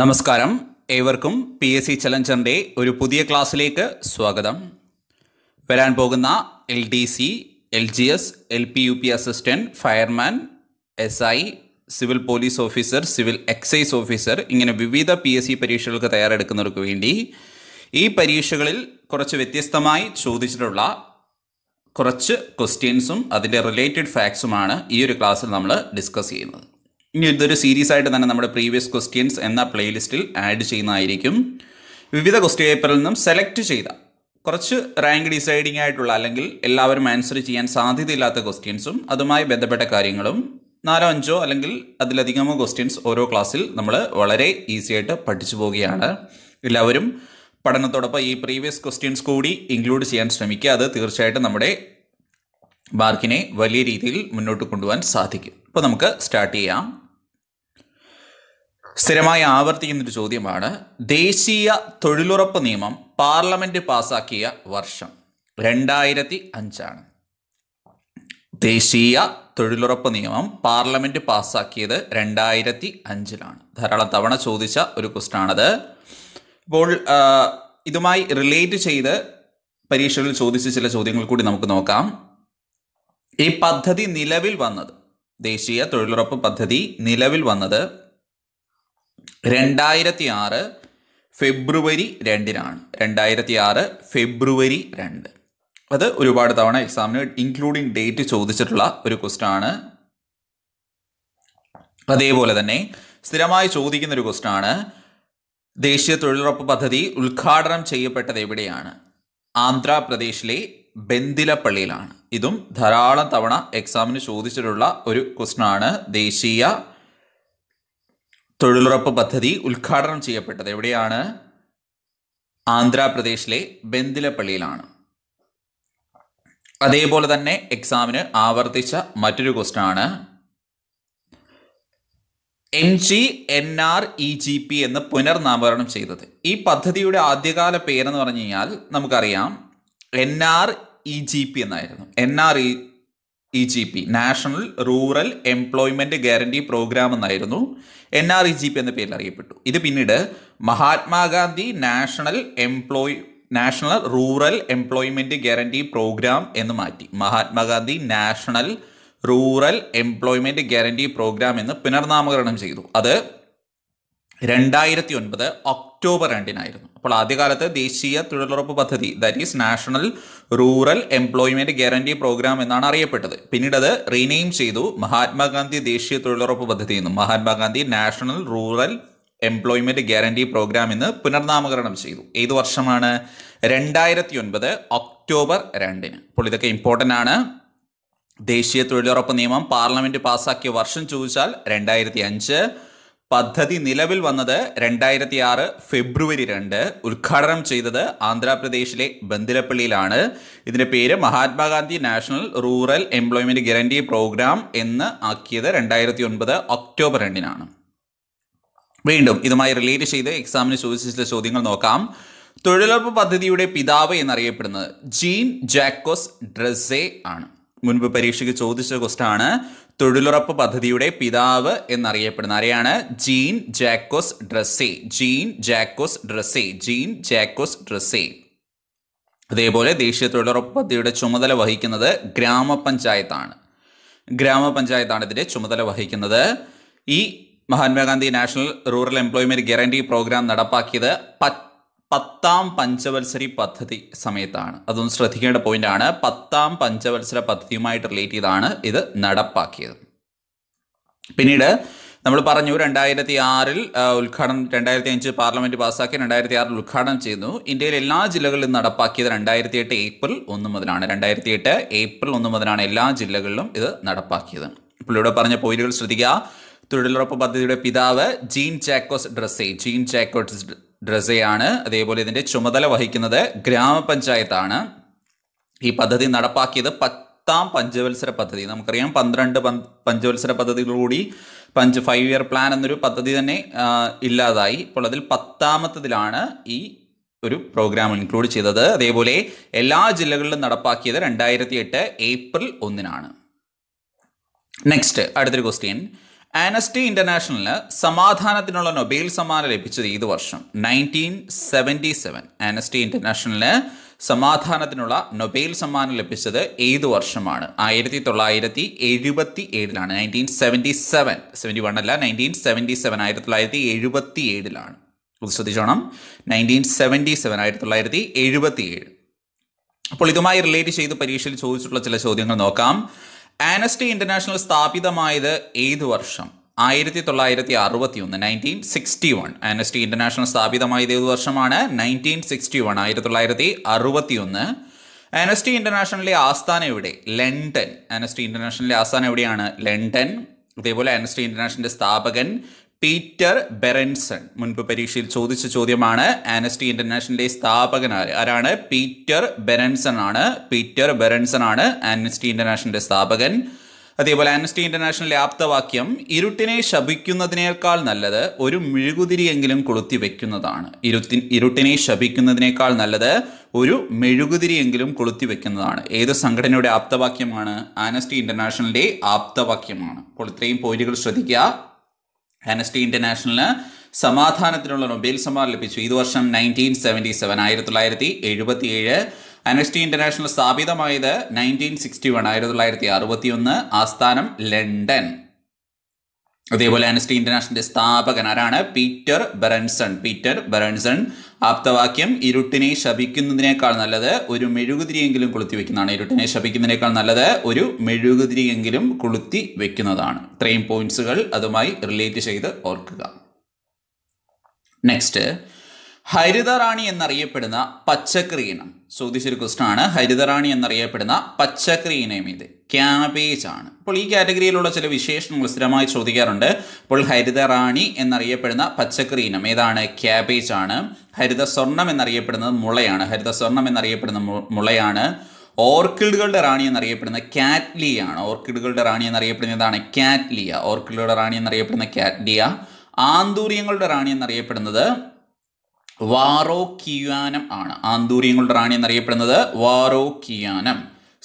നമസ്കാരം ഏവർക്കും P S C ചലഞ്ചറിൻ്റെ ഒരു പുതിയ ക്ലാസ്സിലേക്ക് സ്വാഗതം വരാൻ പോകുന്ന L D C L G S L P U P assistant fireman S I civil police officer civil excise officer ഇങ്ങനെ വിവിധ പി എസ് സി പരീക്ഷകൾക്ക് തയ്യാറെടുക്കുന്നവർക്ക് വേണ്ടി ഈ പരീക്ഷകളിൽ കുറച്ച് വ്യത്യസ്തമായി ചോദിച്ചിട്ടുള്ള കുറച്ച് ക്വസ്റ്റ്യൻസും അതിൻ്റെ റിലേറ്റഡ് ഫാക്ട്സുമാണ് ഈ ഒരു ക്ലാസ്സിൽ നമ്മൾ ഡിസ്കസ് ചെയ്യുന്നത് ഇനി ഇതൊരു സീരീസ് ആയിട്ട് തന്നെ നമ്മുടെ പ്രീവിയസ് ക്വസ്റ്റ്യൻസ് എന്ന പ്ലേലിസ്റ്റിൽ ആഡ് ചെയ്യുന്നതായിരിക്കും വിവിധ ക്വസ്റ്റ്യൻ പേപ്പറിൽ നിന്നും സെലക്ട് ചെയ്ത കുറച്ച് റാങ്ക് ഡിസൈഡിംഗ് ആയിട്ടുള്ള അല്ലെങ്കിൽ എല്ലാവരും ആൻസർ ചെയ്യാൻ സാധ്യതയില്ലാത്ത ക്വസ്റ്റ്യൻസും അതുമായി ബന്ധപ്പെട്ട കാര്യങ്ങളും നാലോ അഞ്ചോ അല്ലെങ്കിൽ അതിലധികമോ ക്വസ്റ്റ്യൻസ് ഓരോ ക്ലാസ്സിൽ നമ്മൾ വളരെ ഈസി ആയിട്ട് പഠിച്ചു പോവുകയാണ് എല്ലാവരും പഠനത്തോടൊപ്പം ഈ പ്രീവിയസ് ക്വസ്റ്റ്യൻസ് കൂടി ഇൻക്ലൂഡ് ചെയ്യാൻ ശ്രമിക്കുക അത് തീർച്ചയായിട്ടും നമ്മുടെ മാർക്കിനെ വലിയ രീതിയിൽ മുന്നോട്ട് കൊണ്ടുപോകാൻ സാധിക്കും അപ്പോൾ നമുക്ക് സ്റ്റാർട്ട് ചെയ്യാം സ്ഥിരമായി ആവർത്തിക്കുന്നൊരു ചോദ്യമാണ് ദേശീയ തൊഴിലുറപ്പ് നിയമം പാർലമെന്റ് പാസാക്കിയ വർഷം രണ്ടായിരത്തി അഞ്ചാണ് ദേശീയ തൊഴിലുറപ്പ് നിയമം പാർലമെന്റ് പാസാക്കിയത് രണ്ടായിരത്തി അഞ്ചിലാണ് ധാരാളം തവണ ചോദിച്ച ഒരു ആണത് ഇപ്പോൾ ഇതുമായി റിലേറ്റ് ചെയ്ത് പരീക്ഷകളിൽ ചോദിച്ച ചില ചോദ്യങ്ങൾ കൂടി നമുക്ക് നോക്കാം ഈ പദ്ധതി നിലവിൽ വന്നത് ദേശീയ തൊഴിലുറപ്പ് പദ്ധതി നിലവിൽ വന്നത് രണ്ടായിരത്തി ആറ് ഫെബ്രുവരി രണ്ടിനാണ് രണ്ടായിരത്തി ആറ് ഫെബ്രുവരി രണ്ട് അത് ഒരുപാട് തവണ എക്സാമിന് ഇൻക്ലൂഡിംഗ് ഡേറ്റ് ചോദിച്ചിട്ടുള്ള ഒരു ക്വസ്റ്റൻ ആണ് അതേപോലെ തന്നെ സ്ഥിരമായി ചോദിക്കുന്ന ഒരു ക്വസ്റ്റ്യൻ ആണ് ദേശീയ തൊഴിലുറപ്പ് പദ്ധതി ഉദ്ഘാടനം ചെയ്യപ്പെട്ടത് എവിടെയാണ് ആന്ധ്രാപ്രദേശിലെ ബന്ദിലപ്പള്ളിയിലാണ് ഇതും ധാരാളം തവണ എക്സാമിന് ചോദിച്ചിട്ടുള്ള ഒരു ക്വസ്റ്റൻ ആണ് ദേശീയ തൊഴിലുറപ്പ് പദ്ധതി ഉദ്ഘാടനം ചെയ്യപ്പെട്ടത് എവിടെയാണ് ആന്ധ്രാപ്രദേശിലെ ബന്ദിലപ്പള്ളിയിലാണ് അതേപോലെ തന്നെ എക്സാമിന് ആവർത്തിച്ച മറ്റൊരു ക്വസ്റ്റൻ ആണ് M G N R E G P എന്ന് പുനർനാമകരണം ചെയ്തത് ഈ പദ്ധതിയുടെ ആദ്യകാല പേരെന്ന് പറഞ്ഞു കഴിഞ്ഞാൽ നമുക്കറിയാം N R E G P എന്നായിരുന്നു N R E E G P national rural employment guarantee programme എന്നായിരുന്നു N R E G P എന്ന പേരിൽ അറിയപ്പെട്ടു ഇത് പിന്നീട് Mahatma Gandhi national employ national rural employment guarantee programme എന്ന് മാറ്റി Mahatma Gandhi national rural employment guarantee programme എന്ന് പുനർനാമകരണം ചെയ്തു അത് രണ്ടായിരത്തി ഒൻപത് ഒക്ടോബർ രണ്ടിനായിരുന്നു അപ്പോൾ ആദ്യകാലത്ത് ദേശീയ തൊഴിലുറപ്പ് പദ്ധതി that is national rural employment guarantee programme എന്നാണ് അറിയപ്പെട്ടത് പിന്നീട് അത് റീനെയിം ചെയ്തു മഹാത്മാഗാന്ധി ദേശീയ തൊഴിലുറപ്പ് പദ്ധതി എന്നും Mahatma Gandhi national rural employment guarantee programme എന്ന് പുനർനാമകരണം ചെയ്തു ഏത് വർഷമാണ് രണ്ടായിരത്തി ഒൻപത് ഒക്ടോബർ രണ്ടിന് അപ്പോൾ ഇതൊക്കെ ഇമ്പോർട്ടൻ്റ് ആണ് ദേശീയ തൊഴിലുറപ്പ് നിയമം പാർലമെന്റ് പാസ്സാക്കിയ വർഷം ചോദിച്ചാൽ രണ്ടായിരത്തി അഞ്ച് പദ്ധതി നിലവിൽ വന്നത് രണ്ടായിരത്തി ആറ് ഫെബ്രുവരി രണ്ട് ഉദ്ഘാടനം ചെയ്തത് ആന്ധ്രാപ്രദേശിലെ ബന്ദിലപ്പള്ളിയിലാണ് ഇതിൻ്റെ പേര് Mahatma Gandhi national rural employment guarantee programme എന്ന് ആക്കിയത് രണ്ടായിരത്തി ഒൻപത് ഒക്ടോബർ രണ്ടിനാണ് വീണ്ടും ഇതുമായി റിലേറ്റ് ചെയ്ത് എക്സാമിന് ചോദിച്ച ചോദ്യങ്ങൾ നോക്കാം തൊഴിലുറപ്പ് പദ്ധതിയുടെ പിതാവ് എന്നറിയപ്പെടുന്നത് ജീൻ ജാക്കോസ് ഡ്രസേ ആണ് മുൻപ് പരീക്ഷയ്ക്ക് ചോദിച്ച ക്വസ്റ്റാണ് തൊഴിലുറപ്പ് പദ്ധതിയുടെ പിതാവ് എന്നറിയപ്പെടുന്ന ആരെയാണ് Jean Jacques Dreze Jean Jacques Dreze Jean Jacques Dreze അതേപോലെ ദേശീയ തൊഴിലുറപ്പ് പദ്ധതിയുടെ ചുമതല വഹിക്കുന്നത് ഗ്രാമപഞ്ചായത്താണ് ഗ്രാമപഞ്ചായത്താണ് ഇതിൻ്റെ ചുമതല വഹിക്കുന്നത് ഈ Mahatma Gandhi national rural employment guarantee programme നടപ്പാക്കിയത് പത്ത് പത്താം പഞ്ചവത്സരി പദ്ധതി സമയത്താണ് അതൊന്ന് ശ്രദ്ധിക്കേണ്ട പോയിന്റാണ് പത്താം പഞ്ചവത്സര പദ്ധതിയുമായിട്ട് റിലേറ്റ് ചെയ്താണ് ഇത് നടപ്പാക്കിയത് പിന്നീട് നമ്മൾ പറഞ്ഞു രണ്ടായിരത്തി ആറിൽ ഉദ്ഘാടനം രണ്ടായിരത്തി അഞ്ച് പാർലമെന്റ് പാസ്സാക്കി രണ്ടായിരത്തി ആറിൽ ഉദ്ഘാടനം ചെയ്യുന്നു ഇന്ത്യയിൽ എല്ലാ ജില്ലകളിലും നടപ്പാക്കിയത് രണ്ടായിരത്തി എട്ട് ഏപ്രിൽ ഒന്ന് മുതലാണ് രണ്ടായിരത്തി എട്ട് ഏപ്രിൽ ഒന്ന് മുതലാണ് എല്ലാ ജില്ലകളിലും ഇത് നടപ്പാക്കിയത് ഇപ്പോൾ ഇവിടെ പറഞ്ഞ പോയിന്റുകൾ ശ്രദ്ധിക്കുക തൊഴിലുറപ്പ് പദ്ധതിയുടെ പിതാവ് ജീൻ ചാക്കോസ് ഡ്രസ്സേ ജീൻ ചാക്കോസ് ഡ്രസയാണ് അതേപോലെ ഇതിന്റെ ചുമതല വഹിക്കുന്നത് ഗ്രാമപഞ്ചായത്താണ് ഈ പദ്ധതി നടപ്പാക്കിയത് പത്താം പഞ്ചവത്സര പദ്ധതി നമുക്കറിയാം പന്ത്രണ്ട് പഞ്ചവത്സര പദ്ധതികളുകൂടി പഞ്ച് ഫൈവ് ഇയർ പ്ലാൻ എന്നൊരു പദ്ധതി തന്നെ ഇല്ലാതായി ഇപ്പോൾ അതിൽ പത്താമത്തതിലാണ് ഈ ഒരു പ്രോഗ്രാം ഇൻക്ലൂഡ് ചെയ്തത് അതേപോലെ എല്ലാ ജില്ലകളിലും നടപ്പാക്കിയത് രണ്ടായിരത്തി എട്ട് ഏപ്രിൽ ഒന്നിനാണ് നെക്സ്റ്റ് അടുത്തൊരു ക്വസ്റ്റ്യൻ ആനസ്റ്റി ഇന്റർനാഷണലിന് സമാധാനത്തിനുള്ള നൊബേൽ സമ്മാനം ലഭിച്ചത് ഈ വർഷം നയൻറ്റീൻ സെവൻറ്റി സെവൻ ആനസ്റ്റി ഇന്റർനാഷണലിന് സമാധാനത്തിനുള്ള നൊബേൽ സമ്മാനം ലഭിച്ചത് ഏത് വർഷമാണ് ആയിരത്തി തൊള്ളായിരത്തി എഴുപത്തി ഏഴിലാണ് nineteen seventy seven seventy one അല്ല നയൻറ്റീൻ സെവൻറ്റി സെവൻ ആയിരത്തി തൊള്ളായിരത്തി എഴുപത്തി ഏഴിലാണ് ശ്രദ്ധിച്ചോണം നയൻറ്റീൻ സെവൻറ്റി സെവൻ ആയിരത്തി തൊള്ളായിരത്തി എഴുപത്തി ഏഴ് അപ്പോൾ ഇതുമായി റിലേറ്റ് ചെയ്ത് പരീക്ഷയിൽ ചോദിച്ചിട്ടുള്ള ചില ചോദ്യങ്ങൾ നോക്കാം ആനസ്റ്റി ഇന്റർനാഷണൽ സ്ഥാപിതമായത് ഏത് വർഷം ആയിരത്തി തൊള്ളായിരത്തി അറുപത്തി ഒന്ന് nineteen sixty one Amnesty International സ്ഥാപിതമായത് ഏത് വർഷമാണ് നയൻറ്റീൻ സിക്സ്റ്റി വൺ ആയിരത്തി തൊള്ളായിരത്തി അറുപത്തി ഒന്ന് ആനസ്റ്റി ഇന്റർനാഷണലിലെ ആസ്ഥാനം എവിടെ ലണ്ടൻ ആനസ്റ്റി ഇന്റർനാഷണലിലെ ആസ്ഥാനം എവിടെയാണ് ലണ്ടൻ ഇതേപോലെ ആനസ്റ്റി ഇന്റർനാഷണലിന്റെ സ്ഥാപകൻ പീറ്റർ ബെറൻസൺ മുൻപ് പരീക്ഷയിൽ ചോദിച്ച ചോദ്യമാണ് ആനസ്റ്റി ഇന്റർനാഷണലിന്റെ സ്ഥാപകനായ ആരാണ് പീറ്റർ ബെറൻസൺ ആണ് പീറ്റർ ബെറൻസൺ ആണ് ആനസ്റ്റി ഇന്റർനാഷണലിന്റെ സ്ഥാപകൻ അതേപോലെ ആനസ്റ്റി ഇന്റർനാഷണലിലെ ആപ്തവാക്യം ഇരുട്ടിനെ ശപിക്കുന്നതിനേക്കാൾ നല്ലത് ഒരു മെഴുകുതിരിയെങ്കിലും കൊളുത്തി വെക്കുന്നതാണ് ഇരുത്തി ഇരുട്ടിനെ ശപിക്കുന്നതിനേക്കാൾ നല്ലത് ഒരു മെഴുകുതിരിയെങ്കിലും കൊളുത്തി വെക്കുന്നതാണ് ഏത് സംഘടനയുടെ ആപ്തവാക്യമാണ് ആനസ്റ്റി ഇന്റർനാഷണലിന്റെ ആപ്തവാക്യമാണ് അപ്പോൾ ഇത്രയും പോയിന്റുകൾ ശ്രദ്ധിക്കുക ആനസ്റ്റി ഇന്റർനാഷണലിന് സമാധാനത്തിനുള്ള നൊബേൽ സമ്മാനം ലഭിച്ചു ഇത് വർഷം നയൻറ്റീൻ സെവൻറ്റി സെവൻ ആയിരത്തി തൊള്ളായിരത്തി എഴുപത്തി ഏഴ് അനസ്റ്റി ഇന്റർനാഷണൽ സ്ഥാപിതമായത് നയൻറ്റീൻ സിക്സ്റ്റി വൺ ആയിരത്തി തൊള്ളായിരത്തി അറുപത്തി ഒന്ന് ആസ്ഥാനം ലണ്ടൻ അതേപോലെ ആനസ്റ്റി ഇന്റർനാഷണലിന്റെ സ്ഥാപകൻ ആരാണ് പീറ്റർ ബെറൻസൺ പീറ്റർ ബെറൻസൺ ആപ്തവാക്യം ഇരുട്ടിനെ ശപിക്കുന്നതിനേക്കാൾ നല്ലത് ഒരു മെഴുകുതിരിയെങ്കിലും കൊളുത്തി വെക്കുന്നതാണ് ഇരുട്ടിനെ ശപിക്കുന്നതിനേക്കാൾ നല്ലത് ഒരു മെഴുകുതിരിയെങ്കിലും കൊളുത്തി വെക്കുന്നതാണ് ഇത്രയും പോയിന്റ്സുകൾ അതുമായി റിലേറ്റ് ചെയ്ത് ഓർക്കുക നെക്സ്റ്റ് ഹരിതറാണി എന്നറിയപ്പെടുന്ന പച്ചക്കറി ഇനം ചോദിച്ചൊരു ക്വസ്റ്റൻ ആണ് ഹരിതറാണി എന്നറിയപ്പെടുന്ന പച്ചക്കറി ഇനം ഇത് ക്യാബേജ് ആണ് അപ്പോൾ ഈ കാറ്റഗറിയിലുള്ള ചില വിശേഷങ്ങൾ സ്ഥിരമായി ചോദിക്കാറുണ്ട് അപ്പോൾ ഹരിതറാണി എന്നറിയപ്പെടുന്ന പച്ചക്കറി ഇനം ഏതാണ് ക്യാബേജ് ആണ് ഹരിത സ്വർണം എന്നറിയപ്പെടുന്നത് മുളയാണ് ഹരിത സ്വർണം എന്നറിയപ്പെടുന്ന മുളയാണ് ഓർക്കിഡുകളുടെ റാണി എന്നറിയപ്പെടുന്ന കാറ്റ്ലിയ ആണ് ഓർക്കിഡുകളുടെ റാണി ഇതാണ് കാറ്റ്ലിയ ഓർക്കിഡുകളുടെ റാണി എന്നറിയപ്പെടുന്ന കാറ്റ്ലിയ ആന്തൂര്യങ്ങളുടെ റാണി എന്നറിയപ്പെടുന്നത് വാറോ കിയാനം ആണ് ആന്തൂര്യങ്ങളുടെ റാണി എന്നറിയപ്പെടുന്നത് വാറോ കിയാനം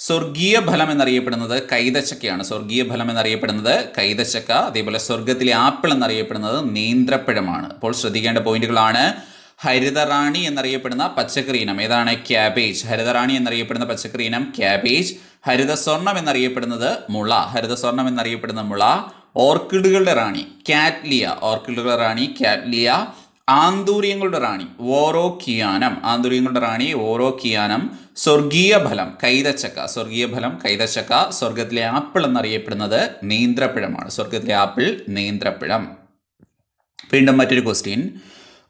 സ്വർഗീയ ഫലം എന്നറിയപ്പെടുന്നത് കൈതച്ചക്കയാണ് സ്വർഗീയ ഫലം എന്നറിയപ്പെടുന്നത് കൈതച്ചക്ക അതേപോലെ സ്വർഗത്തിലെ ആപ്പിൾ എന്നറിയപ്പെടുന്നത് നീന്ത്രപ്പഴമാണ് അപ്പോൾ ശ്രദ്ധിക്കേണ്ട പോയിന്റുകളാണ് ഹരിതറാണി എന്നറിയപ്പെടുന്ന പച്ചക്കറി ഇനം ഏതാണ് ക്യാബേജ് ഹരിതറാണി എന്നറിയപ്പെടുന്ന പച്ചക്കറി ഇനം ക്യാബേജ് ഹരിതസ്വർണം എന്നറിയപ്പെടുന്നത് മുള ഹരിതസ്വർണം എന്നറിയപ്പെടുന്ന മുള ഓർക്കിഡുകളുടെ റാണി കാറ്റ്ലിയ ഓർക്കിഡുകളുടെ റാണി കാറ്റ്ലിയ ആന്തൂര്യങ്ങളുടെ റാണി ഓരോ കിയാനം ആന്തൂര്യങ്ങളുടെ റാണി ഓരോ കിയാനം സ്വർഗീയ ഫലം കൈതച്ചക്ക സ്വർഗീയ ഫലം കൈതച്ചക്ക സ്വർഗത്തിലെ ആപ്പിൾ എന്നറിയപ്പെടുന്നത് നീന്ത്രപ്പിഴമാണ് സ്വർഗത്തിലെ ആപ്പിൾ നീന്ത്രപ്പിഴം വീണ്ടും മറ്റൊരു ക്വസ്റ്റ്യൻ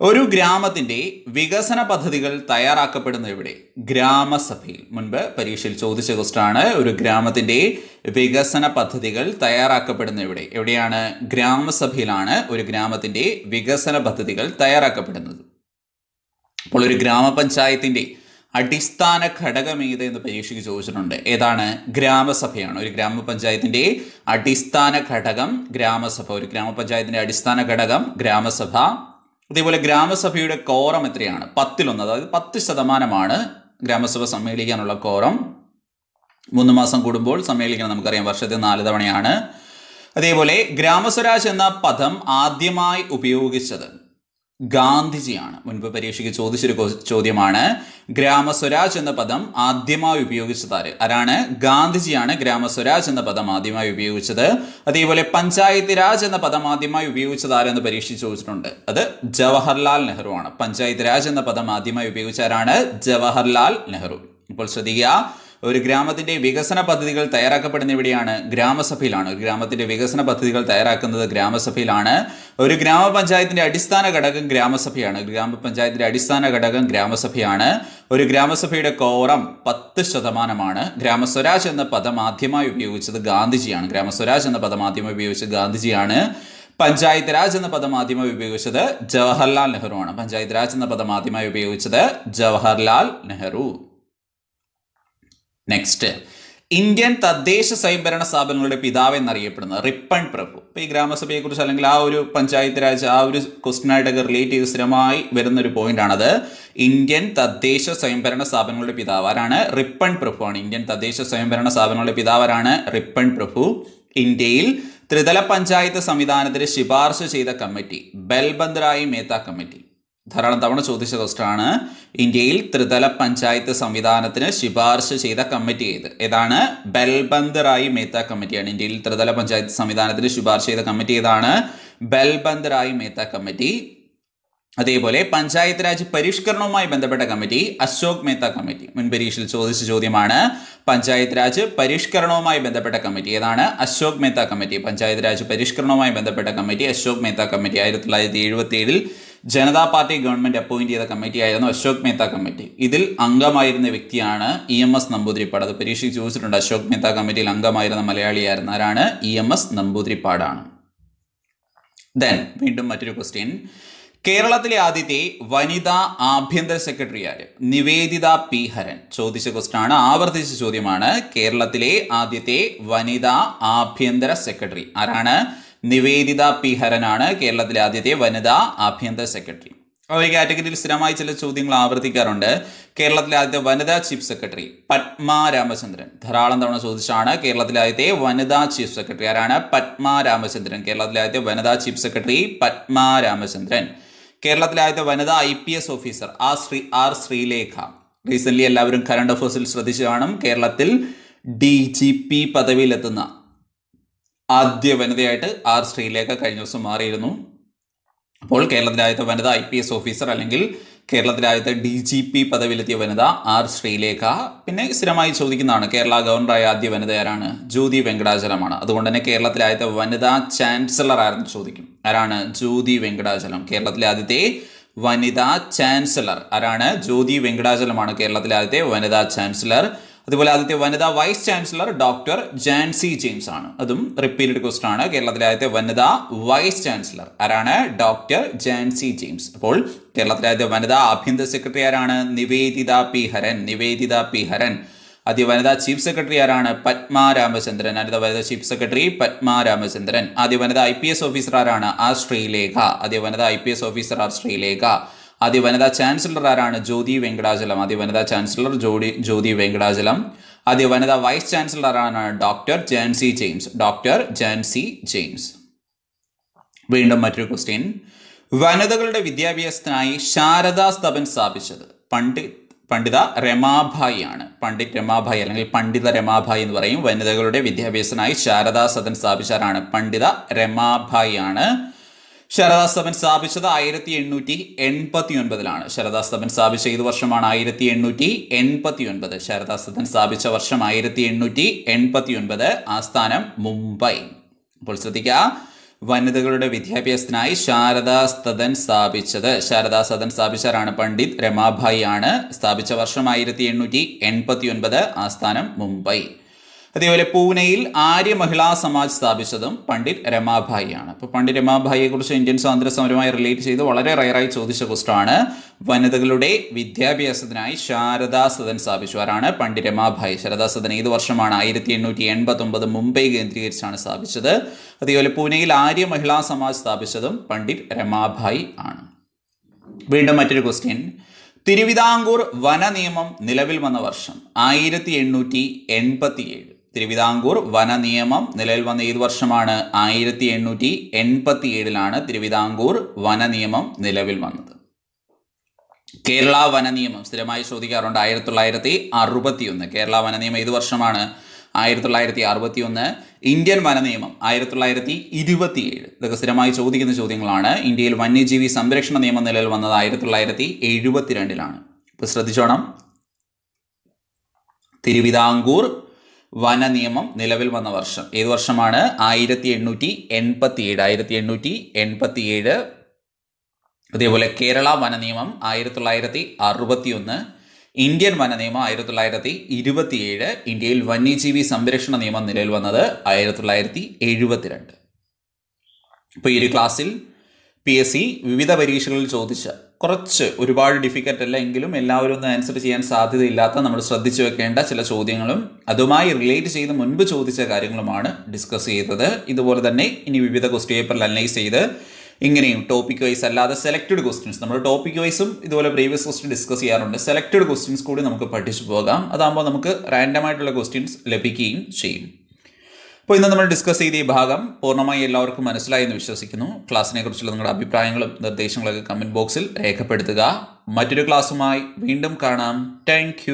ഒരു ഗ്രാമത്തിൻ്റെ വികസന പദ്ധതികൾ തയ്യാറാക്കപ്പെടുന്ന ഇവിടെ ഗ്രാമസഭയിൽ മുൻപ് പരീക്ഷയിൽ ചോദിച്ച ക്വസ്റ്റാണ് ഒരു ഗ്രാമത്തിൻ്റെ വികസന പദ്ധതികൾ തയ്യാറാക്കപ്പെടുന്ന ഇവിടെ എവിടെയാണ് ഗ്രാമസഭയിലാണ് ഒരു ഗ്രാമത്തിൻ്റെ വികസന പദ്ധതികൾ തയ്യാറാക്കപ്പെടുന്നത് അപ്പോൾ ഒരു ഗ്രാമപഞ്ചായത്തിൻ്റെ അടിസ്ഥാന ഘടകം ഏത് എന്ന് പരീക്ഷയ്ക്ക് ചോദിച്ചിട്ടുണ്ട് ഏതാണ് ഗ്രാമസഭയാണ് ഒരു ഗ്രാമപഞ്ചായത്തിൻ്റെ അടിസ്ഥാന ഘടകം ഗ്രാമസഭ ഒരു ഗ്രാമപഞ്ചായത്തിൻ്റെ അടിസ്ഥാന ഘടകം ഗ്രാമസഭ അതേപോലെ ഗ്രാമസഭയുടെ കോറം എത്രയാണ് പത്തിലൊന്ന് അതായത് പത്ത് ശതമാനമാണ് ഗ്രാമസഭ സമ്മേളിക്കാനുള്ള കോറം മൂന്ന് മാസം കൂടുമ്പോൾ സമ്മേളിക്കണം നമുക്കറിയാം വർഷത്തിൽ നാല് തവണയാണ് അതേപോലെ ഗ്രാമസ്വരാജ് എന്ന പദം ആദ്യമായി ഉപയോഗിച്ചത് ഗാന്ധിജിയാണ് മുൻപ് പരീക്ഷയ്ക്ക് ചോദിച്ചൊരു ചോദ്യമാണ് ഗ്രാമസ്വരാജ് എന്ന പദം ആദ്യമായി ഉപയോഗിച്ചത് ആര് ആരാണ് ഗാന്ധിജിയാണ് ഗ്രാമസ്വരാജ് എന്ന പദം ആദ്യമായി ഉപയോഗിച്ചത് അതേപോലെ പഞ്ചായത്ത് രാജ് എന്ന പദം ആദ്യമായി ഉപയോഗിച്ചത് ആരെന്ന് പരീക്ഷയ്ക്ക് ചോദിച്ചിട്ടുണ്ട് അത് ജവഹർലാൽ നെഹ്റു ആണ് പഞ്ചായത്ത് രാജ് എന്ന പദം ആദ്യമായി ഉപയോഗിച്ച ആരാണ് ജവഹർലാൽ നെഹ്റു ഇപ്പോൾ ശ്രദ്ധിക്കുക ഒരു ഗ്രാമത്തിന്റെ വികസന പദ്ധതികൾ ഇവിടെയാണ് ഗ്രാമസഭയിലാണ് ഒരു ഗ്രാമത്തിന്റെ വികസന പദ്ധതികൾ തയ്യാറാക്കുന്നത് ഗ്രാമസഭയിലാണ് ഒരു ഗ്രാമപഞ്ചായത്തിന്റെ അടിസ്ഥാന ഘടകം ഗ്രാമസഭയാണ് ഗ്രാമപഞ്ചായത്തിന്റെ അടിസ്ഥാന ഘടകം ഗ്രാമസഭയാണ് ഒരു ഗ്രാമസഭയുടെ കോറം പത്ത് ശതമാനമാണ് ഗ്രാമസ്വരാജ് എന്ന പദം ആദ്യമായി ഉപയോഗിച്ചത് ഗാന്ധിജിയാണ് ഗ്രാമസ്വരാജ് എന്ന പദം ആദ്യമായി ഉപയോഗിച്ചത് ഗാന്ധിജിയാണ് പഞ്ചായത്ത് രാജ് എന്ന പദം ആദ്യമായി ഉപയോഗിച്ചത് ജവഹർലാൽ നെഹ്റുവാണ് പഞ്ചായത്ത് രാജ് എന്ന പദം ആദ്യമായി ഉപയോഗിച്ചത് ജവഹർലാൽ നെഹ്റു നെക്സ്റ്റ് ഇന്ത്യൻ തദ്ദേശ സ്വയംഭരണ സ്ഥാപനങ്ങളുടെ പിതാവ് എന്നറിയപ്പെടുന്നത് റിപ്പൺ പ്രഭു ഇപ്പോൾ ഈ ഗ്രാമസഭയെക്കുറിച്ച് അല്ലെങ്കിൽ ആ ഒരു പഞ്ചായത്ത് രാജ് ആ ഒരു ക്വസ്റ്റിനായിട്ടൊക്കെ റിലേറ്റ് ചെയ്ത് സ്ഥിരമായി പോയിന്റ് ആണത് ഇന്ത്യൻ തദ്ദേശ സ്വയംഭരണ സ്ഥാപനങ്ങളുടെ പിതാവ് ആരാണ് റിപ്പൺ പ്രഭു ആണ് ഇന്ത്യൻ തദ്ദേശ സ്വയംഭരണ സ്ഥാപനങ്ങളുടെ പിതാവ് ആരാണ് റിപ്പൺ പ്രഭു ഇന്ത്യയിൽ ത്രിതല പഞ്ചായത്ത് സംവിധാനത്തിന് ശിപാർശ ചെയ്ത കമ്മിറ്റി ബൽബന്ദ്രായി മേത്ത കമ്മിറ്റി ധാരാളം തവണ ചോദിച്ച ക്വസ്റ്റാണ് ഇന്ത്യയിൽ ത്രിതല പഞ്ചായത്ത് സംവിധാനത്തിന് ശുപാർശ ചെയ്ത കമ്മിറ്റി ഏത് ഏതാണ് ബൽബന്ദർ റായി മേത്ത കമ്മിറ്റിയാണ് ഇന്ത്യയിൽ ത്രിതല പഞ്ചായത്ത് സംവിധാനത്തിന് ശുപാർശ ചെയ്ത കമ്മിറ്റി ഏതാണ് ബൽബന്ദർ റായി മേത്ത കമ്മിറ്റി അതേപോലെ പഞ്ചായത്ത് രാജ് പരിഷ്കരണവുമായി ബന്ധപ്പെട്ട കമ്മിറ്റി അശോക് മേത്ത കമ്മിറ്റി മുൻ പരീക്ഷയിൽ ചോദിച്ച ചോദ്യമാണ് പഞ്ചായത്ത് രാജ് പരിഷ്കരണവുമായി ബന്ധപ്പെട്ട കമ്മിറ്റി ഏതാണ് അശോക് മേത്ത കമ്മിറ്റി പഞ്ചായത്ത് രാജ് പരിഷ്കരണവുമായി ബന്ധപ്പെട്ട കമ്മിറ്റി അശോക് മേത്ത കമ്മിറ്റി ആയിരത്തി തൊള്ളായിരത്തി എഴുപത്തി ഏഴിൽ ജനതാ പാർട്ടി ഗവൺമെന്റ് അപ്പോയിന്റ് ചെയ്ത ആയിരുന്നു അശോക് മേത്ത കമ്മിറ്റി ഇതിൽ അംഗമായിരുന്ന വ്യക്തിയാണ് ഇ എം എസ് നമ്പൂതിരിപ്പാട് അത് പരീക്ഷയ്ക്ക് ചോദിച്ചിട്ടുണ്ട് അശോക് മേത്ത കമ്മിറ്റിയിൽ അംഗമായിരുന്ന മലയാളിയായിരുന്ന ആരാണ് ഇ എം എസ് നമ്പൂതിരിപ്പാടാണ് ദെൻ വീണ്ടും മറ്റൊരു ക്വസ്റ്റ്യൻ കേരളത്തിലെ ആദ്യത്തെ വനിതാ ആഭ്യന്തര സെക്രട്ടറി ആര് നിവേദിത പി ഹരൻ ചോദിച്ച ക്വസ്റ്റാണ് ആവർത്തിച്ച ചോദ്യമാണ് കേരളത്തിലെ ആദ്യത്തെ വനിതാ ആഭ്യന്തര സെക്രട്ടറി ആരാണ് നിവേദിത പി ഹരനാണ് കേരളത്തിലെ ആദ്യത്തെ വനിതാ ആഭ്യന്തര സെക്രട്ടറി അപ്പോൾ ഈ കാറ്റഗറിയിൽ സ്ഥിരമായി ചില ചോദ്യങ്ങൾ ആവർത്തിക്കാറുണ്ട് കേരളത്തിലെ ആദ്യത്തെ വനിതാ ചീഫ് സെക്രട്ടറി പത്മ രാമചന്ദ്രൻ ധാരാളം തവണ ചോദിച്ചാണ് കേരളത്തിലെ ആദ്യത്തെ വനിതാ ചീഫ് സെക്രട്ടറി ആരാണ് പത്മ രാമചന്ദ്രൻ കേരളത്തിലെ ആദ്യത്തെ വനിതാ ചീഫ് സെക്രട്ടറി പത്മ രാമചന്ദ്രൻ കേരളത്തിലെ ആദ്യത്തെ വനിതാ I P S officer R Sree R Sreelekha recent എല്ലാവരും കറണ്ട് അഫേഴ്സിൽ ശ്രദ്ധിച്ചു കാണും കേരളത്തിൽ ഡി ജി പി പദവിയിലെത്തുന്ന ആദ്യ വനിതയായിട്ട് ആർ ശ്രീലേഖ കഴിഞ്ഞ ദിവസം മാറിയിരുന്നു അപ്പോൾ കേരളത്തിലാദ്യത്തെ വനിത ഐ പി എസ് ഓഫീസർ അല്ലെങ്കിൽ കേരളത്തിലാദ്യത്തെ ഡി ജി പി പദവിയിലെത്തിയ വനിത ആർ ശ്രീലേഖ പിന്നെ സ്ഥിരമായി ചോദിക്കുന്നതാണ് കേരള ഗവർണറായ ആദ്യ വനിത ആരാണ് ജ്യോതി വെങ്കടാചലമാണ് അതുകൊണ്ട് തന്നെ കേരളത്തിലാദ്യത്തെ വനിതാ ചാൻസലർ ആരെന്ന് ചോദിക്കും ആരാണ് ജ്യോതി വെങ്കടാചലം കേരളത്തിലെ ആദ്യത്തെ വനിതാ ചാൻസലർ ആരാണ് ജ്യോതി വെങ്കടാചലമാണ് കേരളത്തിലെ ആദ്യത്തെ വനിതാ ചാൻസലർ അതുപോലെ ആദ്യത്തെ വനിതാ vice chancellor doctor Jancy James ആണ് അതും റിപ്പീറ്റഡ് ക്വസ്റ്റൻ ആണ് കേരളത്തിലെ ആദ്യത്തെ വനിതാ വൈസ് ചാൻസലർ ആരാണ് ഡോക്ടർ ജാൻസി ജെയിംസ് അപ്പോൾ കേരളത്തിലെ ആദ്യത്തെ വനിതാ ആഭ്യന്തര സെക്രട്ടറി ആരാണ് നിവേദിത പി ഹരൻ നിവേദിത പി ഹരൻ ആദ്യ വനിതാ ചീഫ് സെക്രട്ടറി ആരാണ് പത്മ രാമചന്ദ്രൻ ആദ്യ വനിതാ ചീഫ് സെക്രട്ടറി പത്മ രാമചന്ദ്രൻ ആദ്യ വനിതാ ഐ പി എസ് ഓഫീസർ ആരാണ് ആർ ശ്രീലേഖ ആദ്യ വനിതാ I P S officer R Sreelekha ആദ്യ വനിതാ ചാൻസലർ ആരാണ് ജ്യോതി വെങ്കടാചലം ആദ്യ വനിതാ ചാൻസലർ ജോഡി ജ്യോതി വെങ്കടാചലം ആദ്യ വനിതാ വൈസ് ചാൻസലർ ആരാണ് doctor Jancy James doctor Jancy James വീണ്ടും മറ്റൊരു ക്വസ്റ്റ്യൻ വനിതകളുടെ വിദ്യാഭ്യാസത്തിനായി ശാരദാ സ്തപൻ സ്ഥാപിച്ചത് പണ്ഡിറ്റ് പണ്ഡിത രമാഭായി ആണ് പണ്ഡിറ്റ് രമാഭായി അല്ലെങ്കിൽ പണ്ഡിത രമാഭായി എന്ന് പറയും വനിതകളുടെ വിദ്യാഭ്യാസത്തിനായി ശാരദാ സദൻ സ്ഥാപിച്ചാരാണ് പണ്ഡിത രമാഭായി ആണ് ശരദാ സഭൻ സ്ഥാപിച്ചത് ആയിരത്തി എണ്ണൂറ്റി എൺപത്തി ഒൻപതിലാണ് ശരദാ സഭൻ സ്ഥാപിച്ച ഏത് വർഷമാണ് ആയിരത്തി എണ്ണൂറ്റി എൺപത്തി ഒൻപത് ശരദാ സഭൻ സ്ഥാപിച്ച വർഷം ആയിരത്തി എണ്ണൂറ്റി എൺപത്തി ഒൻപത് ആസ്ഥാനം മുംബൈ അപ്പോൾ ശ്രദ്ധിക്കുക വനിതകളുടെ വിദ്യാഭ്യാസത്തിനായി ശാരദാ സദൻ സ്ഥാപിച്ചത് ശാരദാ സദൻ സ്ഥാപിച്ചവരാണ് പണ്ഡിറ്റ് രമാഭായി ആണ് സ്ഥാപിച്ച വർഷം ആയിരത്തി എണ്ണൂറ്റി എൺപത്തി ഒൻപത് ആസ്ഥാനം മുംബൈ അതേപോലെ പൂനെയിൽ ആര്യ മഹിളാ സമാജ് സ്ഥാപിച്ചതും പണ്ഡിറ്റ് രമാഭായിയാണ് അപ്പോൾ പണ്ഡിറ്റ് രമാഭായിയെ കുറിച്ച് ഇന്ത്യൻ സ്വാതന്ത്ര്യ സമരമായി റിലേറ്റ് ചെയ്ത് വളരെ റയറായി ചോദിച്ച ക്വസ്റ്റാണ് വനിതകളുടെ വിദ്യാഭ്യാസത്തിനായി ശാരദാ സദൻ സ്ഥാപിച്ചു ആരാണ് പണ്ഡിറ്റ് രമാഭായി ശാരദാ സദൻ ഏത് വർഷമാണ് ആയിരത്തി എണ്ണൂറ്റി എൺപത്തൊമ്പത് മുംബൈ കേന്ദ്രീകരിച്ചാണ് സ്ഥാപിച്ചത് അതേപോലെ പൂനെയിൽ ആര്യ മഹിളാ സമാജ് സ്ഥാപിച്ചതും പണ്ഡിറ്റ് രമാഭായി ആണ് വീണ്ടും മറ്റൊരു ക്വസ്റ്റ്യൻ തിരുവിതാംകൂർ വന നിയമം നിലവിൽ വന്ന വർഷം ആയിരത്തി എണ്ണൂറ്റി എൺപത്തിയേഴ് തിരുവിതാംകൂർ വനനിയമം നിലവിൽ വന്ന ഏത് വർഷമാണ് ആയിരത്തി എണ്ണൂറ്റി എൺപത്തി ഏഴിലാണ് തിരുവിതാംകൂർ വനനിയമം നിലവിൽ വന്നത് കേരള വനനിയമം സ്ഥിരമായി ചോദിക്കാറുണ്ട് ആയിരത്തി തൊള്ളായിരത്തി അറുപത്തി ഒന്ന് കേരള വനനിയമം ഏത് വർഷമാണ് ആയിരത്തി തൊള്ളായിരത്തി അറുപത്തി ഒന്ന് ഇന്ത്യൻ വനനിയമം ആയിരത്തി തൊള്ളായിരത്തി ഇരുപത്തി ഏഴ് ഇതൊക്കെ സ്ഥിരമായി ചോദിക്കുന്ന ചോദ്യങ്ങളാണ് ഇന്ത്യയിൽ വന്യജീവി സംരക്ഷണ നിയമം നിലയിൽ വന്നത് ആയിരത്തി തൊള്ളായിരത്തി എഴുപത്തിരണ്ടിലാണ് ഇപ്പൊ ശ്രദ്ധിച്ചോണം തിരുവിതാംകൂർ വന നിയമം നിലവിൽ വന്ന വർഷം ഏത് വർഷമാണ് ആയിരത്തി എണ്ണൂറ്റി എൺപത്തിയേഴ് ആയിരത്തി എണ്ണൂറ്റി എൺപത്തിയേഴ് അതേപോലെ കേരള വന നിയമം ആയിരത്തി തൊള്ളായിരത്തി അറുപത്തി ഒന്ന് ഇന്ത്യൻ വന നിയമം ആയിരത്തി തൊള്ളായിരത്തി ഇരുപത്തിയേഴ് ഇന്ത്യയിൽ വന്യജീവി സംരക്ഷണ നിയമം നിലവിൽ വന്നത് ആയിരത്തി തൊള്ളായിരത്തി എഴുപത്തിരണ്ട് ഇപ്പോൾ ഈ ഒരു ക്ലാസ്സിൽ പി എസ് സി വിവിധ പരീക്ഷകളിൽ ചോദിച്ച കുറച്ച് ഒരുപാട് ഡിഫിക്കൽട്ട് അല്ല എങ്കിലും എല്ലാവരും ഒന്ന് ആൻസർ ചെയ്യാൻ സാധ്യതയില്ലാത്ത നമ്മൾ ശ്രദ്ധിച്ചു വെക്കേണ്ട ചില ചോദ്യങ്ങളും അതുമായി റിലേറ്റ് ചെയ്ത് മുൻപ് ചോദിച്ച കാര്യങ്ങളുമാണ് ഡിസ്കസ് ചെയ്തത് ഇതുപോലെ തന്നെ ഇനി വിവിധ ക്വസ്റ്റ്യൻ പേപ്പറിൽ അനലൈസ് ചെയ്ത് ഇങ്ങനെയും ടോപ്പിക് വൈസ് അല്ലാതെ സെലക്റ്റഡ് ക്വസ്റ്റ്യൻസ് നമ്മൾ ടോപ്പിക് വൈസും ഇതുപോലെ പ്രീവിയസ് ക്വസ്റ്റ്യൻ ഡിസ്കസ് ചെയ്യാറുണ്ട് സെലക്റ്റഡ് ക്വസ്റ്റ്യൻസ് കൂടി നമുക്ക് പഠിച്ചു പോകാം അതാകുമ്പോൾ നമുക്ക് റാൻഡമായിട്ടുള്ള ക്വസ്റ്റ്യൻസ് ലഭിക്കുകയും ചെയ്യും അപ്പോൾ ഇന്ന് നമ്മൾ ഡിസ്കസ് ചെയ്ത ഈ ഭാഗം പൂർണ്ണമായി എല്ലാവർക്കും മനസ്സിലായി എന്ന് വിശ്വസിക്കുന്നു ക്ലാസ്സിനെ കുറിച്ചുള്ള നിങ്ങളുടെ അഭിപ്രായങ്ങളും നിർദ്ദേശങ്ങളൊക്കെ കമൻറ്റ് ബോക്സിൽ രേഖപ്പെടുത്തുക മറ്റൊരു ക്ലാസ്സുമായി വീണ്ടും കാണാം താങ്ക്